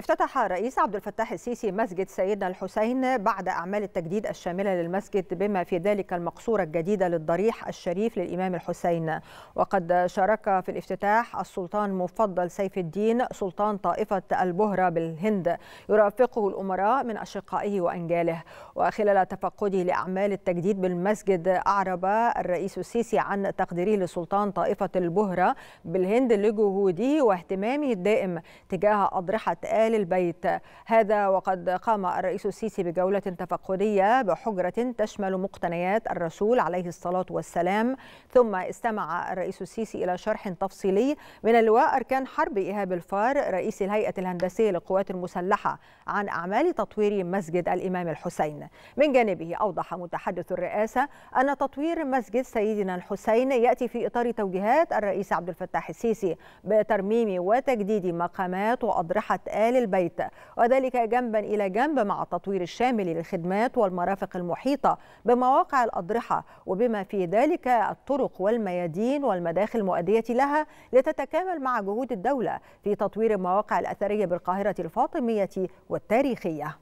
افتتح الرئيس عبد الفتاح السيسي مسجد سيدنا الحسين بعد أعمال التجديد الشاملة للمسجد بما في ذلك المقصورة الجديدة للضريح الشريف للإمام الحسين وقد شارك في الافتتاح السلطان مفضل سيف الدين سلطان طائفة البهرة بالهند يرافقه الأمراء من أشقائه وأنجاله وخلال تفقده لأعمال التجديد بالمسجد أعرب الرئيس السيسي عن تقديره لسلطان طائفة البهرة بالهند لجهوده واهتمامه الدائم تجاه أضرحة آل داخل البيت هذا وقد قام الرئيس السيسي بجولة تفقدية بحجرة تشمل مقتنيات الرسول عليه الصلاة والسلام ثم استمع الرئيس السيسي إلى شرح تفصيلي من اللواء أركان حرب إيهاب الفار رئيس الهيئة الهندسية للقوات المسلحة عن أعمال تطوير مسجد الإمام الحسين من جانبه أوضح متحدث الرئاسة أن تطوير مسجد سيدنا الحسين يأتي في إطار توجيهات الرئيس عبد الفتاح السيسي بترميم وتجديد مقامات وأضرحة آل خلال البيت وذلك جنبا إلى جنب مع التطوير الشامل للخدمات والمرافق المحيطة بمواقع الأضرحة وبما في ذلك الطرق والميادين والمداخل المؤدية لها لتتكامل مع جهود الدولة في تطوير المواقع الأثرية بالقاهرة الفاطمية والتاريخية